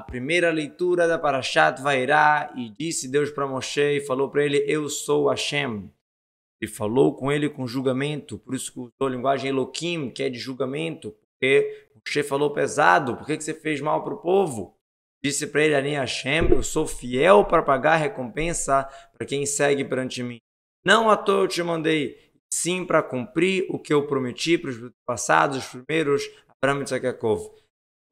a primeira leitura da Parashat Vairá e disse Deus para Moshe e falou para ele: Eu sou Hashem. E falou com ele com julgamento, por isso que usou a linguagem Elohim, que é de julgamento, porque Moshe falou pesado, por que você fez mal para o povo? Disse para ele, Ani Hashem, eu sou fiel para pagar recompensa para quem segue perante mim. Não à toa eu te mandei, sim para cumprir o que eu prometi para os passados, os primeiros, Abraham e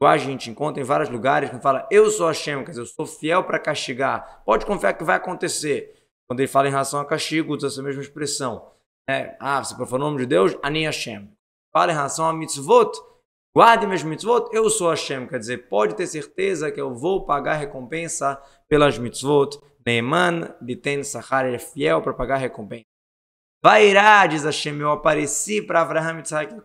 Igual a gente encontra em vários lugares, quando fala, eu sou Hashem, quer dizer, eu sou fiel para castigar. Pode confiar que vai acontecer. Quando ele fala em relação a castigo, usa essa mesma expressão. É, ah, você profanou o nome de Deus? Ani Hashem. Fala em relação a mitzvot, guarde meus mitzvot, eu sou Hashem. Quer dizer, pode ter certeza que eu vou pagar recompensa pelas mitzvot. Neeman, Biten, Sahar, ele é fiel para pagar recompensa. Vai irá, diz Hashem, eu apareci para Abraham, Isaac e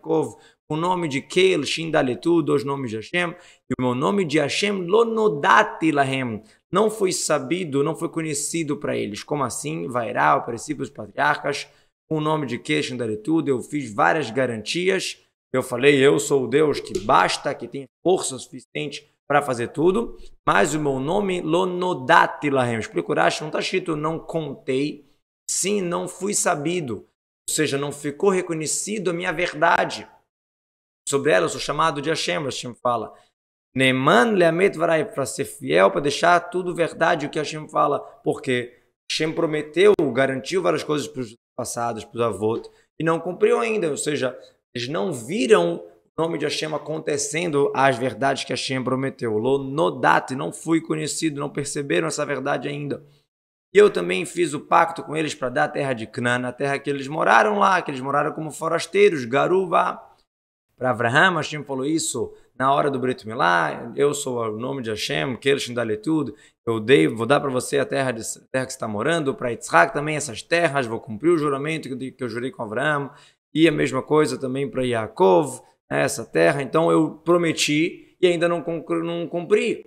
o nome de Keil Shindaletu, dois nomes de Hashem, e o meu nome de Hashem, Lonodati Lahem, não foi sabido, não foi conhecido para eles. Como assim? Vairá, o princípio dos patriarcas, o nome de Keil Shindaletu, eu fiz várias garantias, eu falei, eu sou o Deus que basta, que tem força suficiente para fazer tudo, mas o meu nome, Lonodati Lahem, explico, Rashi, não está escrito não contei, sim, não fui sabido, ou seja, não ficou reconhecido a minha verdade sobre ela, eu sou chamado de Hashem, Hashem fala. Neman leamet varai, para ser fiel, para deixar tudo verdade o que Hashem fala. Porque Hashem prometeu, garantiu várias coisas para os passados, para os avós, e não cumpriu ainda. Ou seja, eles não viram o nome de Hashem acontecendo as verdades que Hashem prometeu. Lo nodate, não fui conhecido, não perceberam essa verdade ainda. E eu também fiz o pacto com eles para dar a terra de Canaã, a terra que eles moraram lá, que eles moraram como forasteiros, Garuva. Para Abraham, Hashem falou isso na hora do Brit Milá. Eu sou o nome de Hashem, Kershim Daletud. Eu dei, vou dar para você a terra, de, a terra que está morando, para Yitzhak também essas terras. Vou cumprir o juramento que, que eu jurei com Abraham. E a mesma coisa também para Yaakov, né, essa terra. Então eu prometi e ainda não, não cumpri.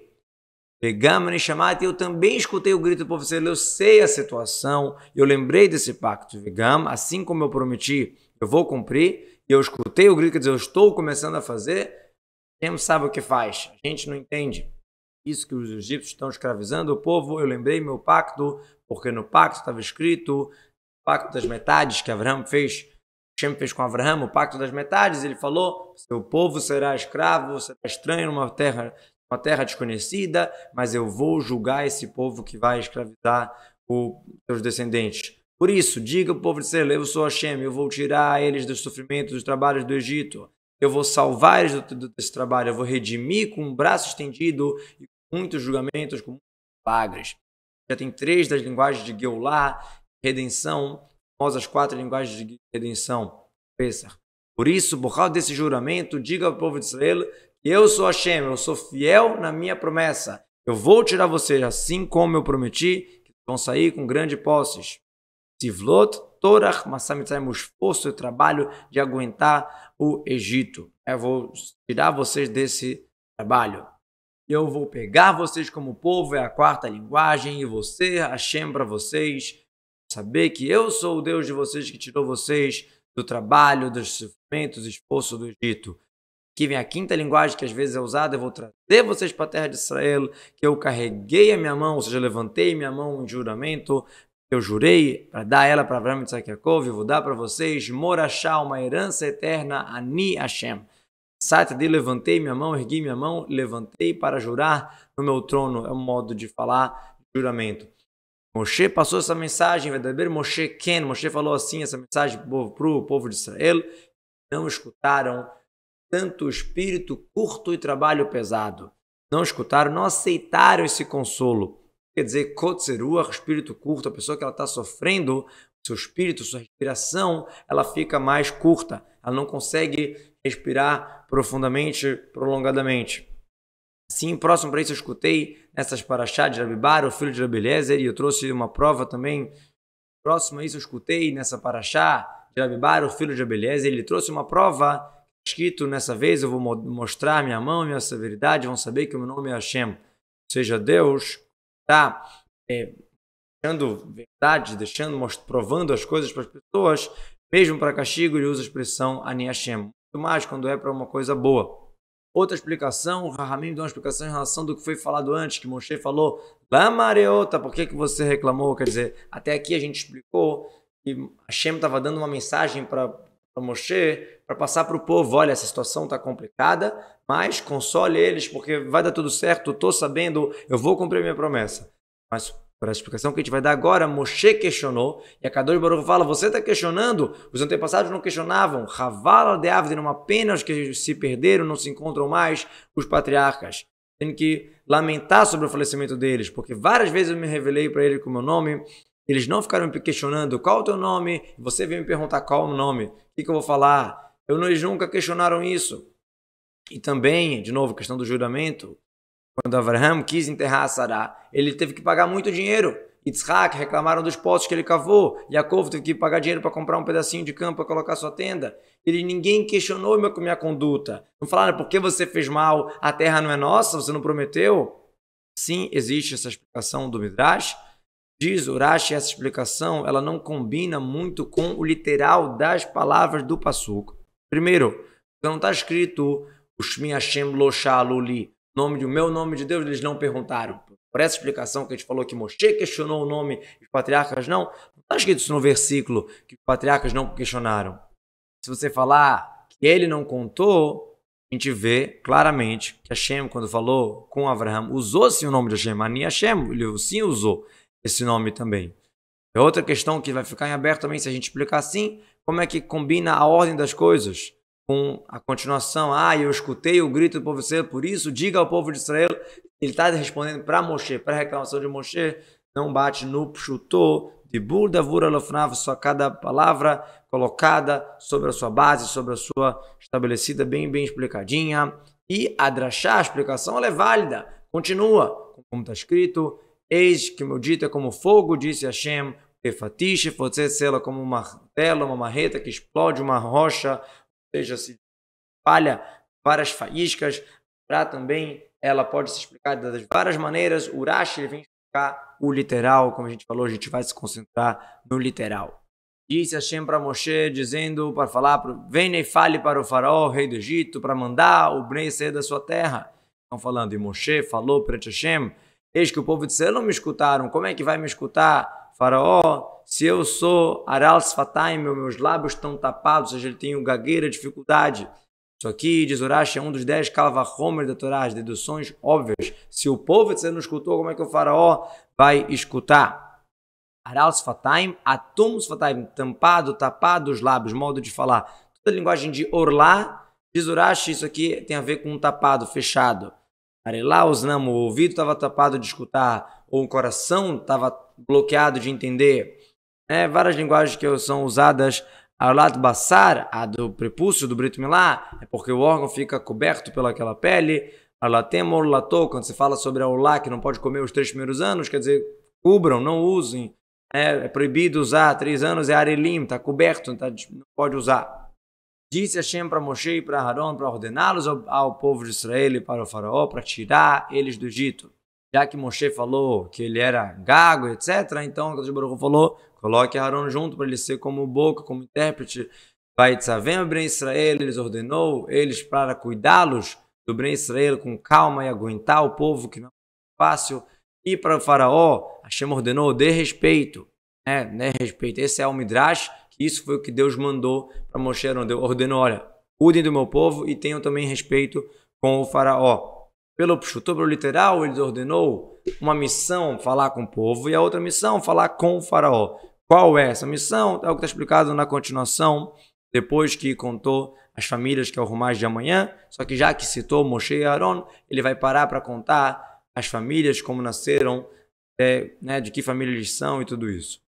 Pegamos-me chamate, eu também escutei o grito do povo eu sei a situação, eu lembrei desse pacto. Vegam, assim como eu prometi, eu vou cumprir e eu escutei o grito, quer dizer, eu estou começando a fazer, quem não sabe o que faz, a gente não entende. Isso que os egípcios estão escravizando o povo, eu lembrei meu pacto, porque no pacto estava escrito, o pacto das metades que Abraão fez, Shem fez com Abraão, o pacto das metades, ele falou, seu povo será escravo, será estranho numa terra, uma terra desconhecida, mas eu vou julgar esse povo que vai escravizar os seus descendentes. Por isso, diga ao povo de Israel, eu sou Hashem, eu vou tirar eles do sofrimento, dos trabalhos do Egito. Eu vou salvar eles desse trabalho, eu vou redimir com um braço estendido e com muitos julgamentos, com muitas milagres. Já tem três das linguagens de Geulah, redenção, famosas quatro linguagens de redenção, Pesach. Por isso, por causa desse juramento, diga ao povo de Israel, eu sou Hashem, eu sou fiel na minha promessa. Eu vou tirar vocês, assim como eu prometi, que vão sair com grandes posses. Sivlot, Torah, Massamitzayim, o esforço e o trabalho de aguentar o Egito. Eu é, vou tirar vocês desse trabalho. Eu vou pegar vocês como povo, é a quarta linguagem, e você, Hashem, para vocês. Saber que eu sou o Deus de vocês que tirou vocês do trabalho, dos sofrimentos, esforço do Egito. Que vem a quinta linguagem que às vezes é usada, eu vou trazer vocês para a terra de Israel, que eu carreguei a minha mão, ou seja, levantei minha mão em juramento eu jurei para dar ela para Abraham Isaac Yaakov, eu vou dar para vocês Morachá, uma herança eterna, Ani Hashem. Sata de levantei minha mão, ergui minha mão, levantei para jurar no meu trono. É um modo de falar juramento. Moshe passou essa mensagem, verdadeiro Moshe Ken. Moshe falou assim essa mensagem para o povo de Israel. Não escutaram tanto espírito curto e trabalho pesado. Não escutaram, não aceitaram esse consolo quer dizer kotzeruach, espírito curto, a pessoa que ela está sofrendo, seu espírito, sua respiração, ela fica mais curta, ela não consegue respirar profundamente, prolongadamente. Sim, próximo para isso eu escutei essas paraxá de Rabibar, o filho de Rabelezer, e eu trouxe uma prova também. Próximo a isso eu escutei nessa paraxá de Rabibar, o filho de Rabelezer, ele trouxe uma prova escrito nessa vez, eu vou mostrar minha mão, minha severidade, vão saber que o meu nome é Hashem, seja Deus está é, deixando verdade, deixando, provando as coisas para as pessoas, mesmo para castigo, ele usa a expressão Aniashem. Muito mais quando é para uma coisa boa. Outra explicação, o Rahamim deu uma explicação em relação do que foi falado antes, que Moshe falou, Lamareota, por que, que você reclamou? Quer dizer, até aqui a gente explicou que Hashem estava dando uma mensagem para para Moshe, para passar para o povo: olha, essa situação está complicada, mas console eles, porque vai dar tudo certo, estou sabendo, eu vou cumprir minha promessa. Mas para a explicação que a gente vai dar agora, Moshe questionou, e a Kadosh Baruch fala, você está questionando? Os antepassados não questionavam. Ravala de Avden, uma pena que se perderam, não se encontram mais, os patriarcas. Tenho que lamentar sobre o falecimento deles, porque várias vezes eu me revelei para ele com o meu nome, eles não ficaram me questionando qual o teu nome, você veio me perguntar qual o nome, o que, que eu vou falar. Eu, eles nunca questionaram isso. E também, de novo, questão do juramento. Quando Abraham quis enterrar Sarah, ele teve que pagar muito dinheiro. Yitzhak reclamaram dos poços que ele cavou. Yaakov teve que pagar dinheiro para comprar um pedacinho de campo para colocar sua tenda. Ele ninguém questionou minha, minha conduta. Não falaram por que você fez mal, a terra não é nossa, você não prometeu. Sim, existe essa explicação do Midrash, diz Urashi, essa explicação, ela não combina muito com o literal das palavras do Passuco. Primeiro, não está escrito o Shmi Hashem Lo Shaluli, nome do meu nome de Deus, eles não perguntaram. Por essa explicação que a gente falou que Moshe questionou o nome dos patriarcas, não. Não está escrito isso no versículo, que os patriarcas não questionaram. Se você falar que ele não contou, a gente vê claramente que Hashem, quando falou com Abraham, usou sim o nome de Hashem, Ani Hashem, ele sim usou esse nome também. É outra questão que vai ficar em aberto também se a gente explicar assim, como é que combina a ordem das coisas com a continuação. Ah, eu escutei o grito do povo de Israel, por isso diga ao povo de Israel, ele está respondendo para Moshe, para a reclamação de Moshe, não bate no chutou de burda Vura Lofnav, só cada palavra colocada sobre a sua base, sobre a sua estabelecida, bem, bem explicadinha. E a drachá, a explicação, ela é válida, continua, como está escrito, Eis que meu dito é como fogo, disse Hashem, fatiche, pode ser como uma tela, uma marreta que explode uma rocha, ou seja, se espalha várias faíscas. Para também, ela pode se explicar de várias maneiras. O Urashi vem explicar o literal, como a gente falou, a gente vai se concentrar no literal. Disse Hashem para Moshe, dizendo para falar, venha e fale para o faraó, rei do Egito, para mandar o Bnei sair da sua terra. Estão falando, e Moshe falou para Hashem, Eis que o povo de Israel não me escutaram. Como é que vai me escutar? Faraó, se eu sou Aral Sfataim, meus lábios estão tapados, ou seja, ele tem o gagueira, dificuldade. Isso aqui, diz Urash, é um dos dez calvahomer da Torá, as deduções óbvias. Se o povo de Israel não escutou, como é que o faraó vai escutar? Aral Sfataim, Atum Sfataim, tampado, tapado os lábios, modo de falar. Toda a linguagem de orlar, diz Urash, isso aqui tem a ver com um tapado, fechado arelar, os namo, né, o ouvido estava tapado de escutar, ou o coração estava bloqueado de entender. É, várias linguagens que são usadas Arlat Bassar a do prepúcio do Brito Milá, é porque o órgão fica coberto pelaquela pele. Arlatem Orlatô, quando se fala sobre a Olá, que não pode comer os três primeiros anos, quer dizer, cubram, não usem. É, é proibido usar, três anos é Arelim, está coberto, tá, não pode usar disse Hashem para Moshe e para Aaron para ordená-los ao, ao, povo de Israel e para o faraó para tirar eles do Egito. Já que Moshe falou que ele era gago, etc., então o Baruch falou, coloque Aaron junto para ele ser como boca, como intérprete. Vai Tzavem Ben Israel, eles ordenou eles para cuidá-los do Ben Israel com calma e aguentar o povo, que não é fácil. E para o faraó, Hashem ordenou, de respeito. Né? Dê né, respeito. Esse é o Midrash isso foi o que Deus mandou para Moshe, ordenou, olha, cuidem do meu povo e tenham também respeito com o faraó. Pelo chutou pelo literal, ele ordenou uma missão falar com o povo e a outra missão falar com o faraó. Qual é essa missão? É o que está explicado na continuação, depois que contou as famílias que é o de amanhã, só que já que citou Moshe e Aaron, ele vai parar para contar as famílias, como nasceram, é, né, de que família eles são e tudo isso.